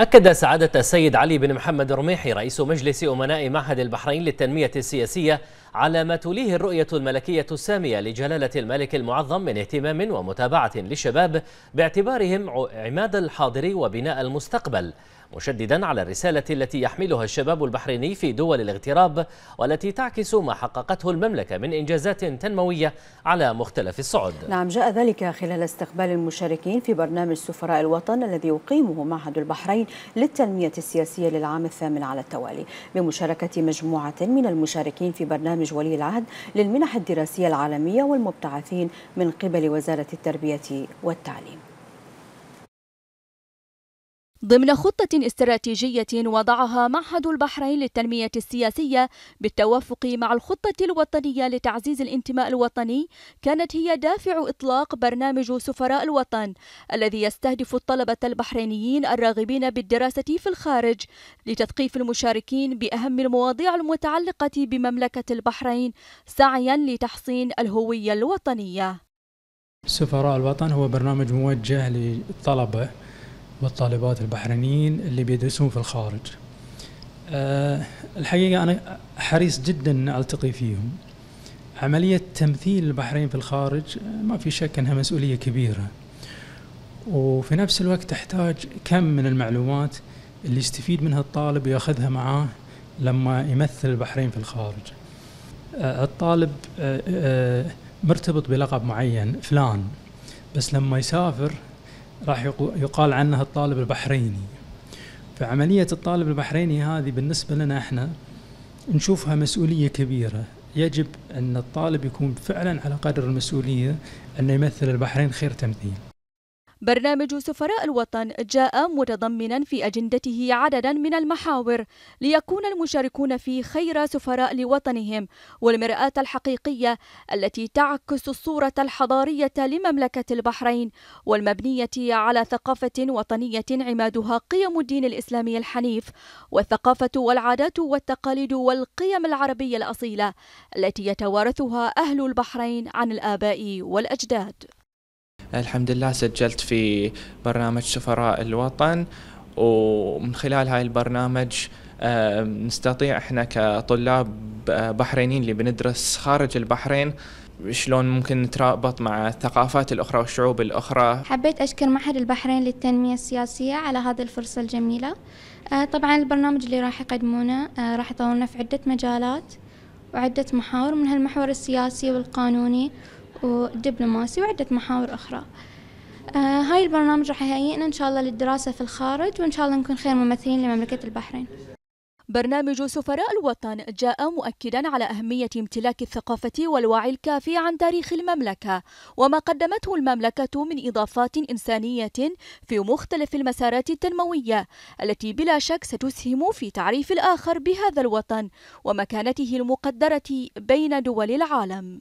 أكد سعادة السيد علي بن محمد رميحي رئيس مجلس أمناء معهد البحرين للتنمية السياسية على ما توليه الرؤية الملكية السامية لجلالة الملك المعظم من اهتمام ومتابعة للشباب باعتبارهم عماد الحاضر وبناء المستقبل مشددا على الرسالة التي يحملها الشباب البحريني في دول الاغتراب والتي تعكس ما حققته المملكة من إنجازات تنموية على مختلف الصعد نعم جاء ذلك خلال استقبال المشاركين في برنامج سفراء الوطن الذي يقيمه معهد البحرين للتنمية السياسية للعام الثامن على التوالي بمشاركة مجموعة من المشاركين في برنامج برنامج ولي العهد للمنح الدراسية العالمية والمبتعثين من قبل وزارة التربية والتعليم ضمن خطة استراتيجية وضعها معهد البحرين للتنمية السياسية بالتوافق مع الخطة الوطنية لتعزيز الانتماء الوطني كانت هي دافع إطلاق برنامج سفراء الوطن الذي يستهدف الطلبة البحرينيين الراغبين بالدراسة في الخارج لتثقيف المشاركين بأهم المواضيع المتعلقة بمملكة البحرين سعيا لتحصين الهوية الوطنية سفراء الوطن هو برنامج موجه للطلبة والطالبات البحرينيين اللي بيدرسون في الخارج آه، الحقيقة أنا حريص جدا أن ألتقي فيهم عملية تمثيل البحرين في الخارج آه، ما في شك أنها مسؤولية كبيرة وفي نفس الوقت تحتاج كم من المعلومات اللي يستفيد منها الطالب وياخذها معاه لما يمثل البحرين في الخارج آه، الطالب مرتبط بلقب معين فلان بس لما يسافر راح يقال عنها الطالب البحريني فعملية الطالب البحريني هذه بالنسبة لنا احنا نشوفها مسؤولية كبيرة يجب أن الطالب يكون فعلا على قدر المسؤولية أن يمثل البحرين خير تمثيل برنامج سفراء الوطن جاء متضمنا في أجندته عددا من المحاور ليكون المشاركون فيه خير سفراء لوطنهم والمرآة الحقيقية التي تعكس الصورة الحضارية لمملكة البحرين والمبنية على ثقافة وطنية عمادها قيم الدين الإسلامي الحنيف والثقافة والعادات والتقاليد والقيم العربية الأصيلة التي يتوارثها أهل البحرين عن الآباء والأجداد الحمد لله سجلت في برنامج سفراء الوطن ومن خلال هاي البرنامج آه، نستطيع احنا كطلاب آه، بحرينيين اللي بندرس خارج البحرين شلون ممكن نترابط مع الثقافات الأخرى والشعوب الأخرى حبيت أشكر معهد البحرين للتنمية السياسية على هذه الفرصة الجميلة آه، طبعا البرنامج اللي راح يقدمونه راح يطورنا في عدة مجالات وعدة محاور منها المحور السياسي والقانوني والدبلوماسي وعدة محاور أخرى آه، هاي البرنامج راح يهيئنا إن شاء الله للدراسة في الخارج وإن شاء الله نكون خير ممثلين لمملكة البحرين برنامج سفراء الوطن جاء مؤكدا على أهمية امتلاك الثقافة والوعي الكافي عن تاريخ المملكة وما قدمته المملكة من إضافات إنسانية في مختلف المسارات التنموية التي بلا شك ستسهم في تعريف الآخر بهذا الوطن ومكانته المقدرة بين دول العالم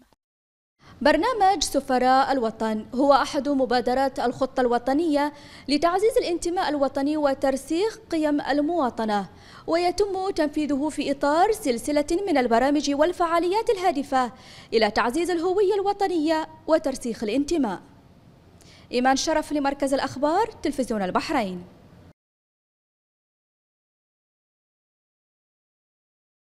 برنامج سفراء الوطن هو أحد مبادرات الخطة الوطنية لتعزيز الانتماء الوطني وترسيخ قيم المواطنة ويتم تنفيذه في إطار سلسلة من البرامج والفعاليات الهادفة إلى تعزيز الهوية الوطنية وترسيخ الانتماء إيمان شرف لمركز الأخبار تلفزيون البحرين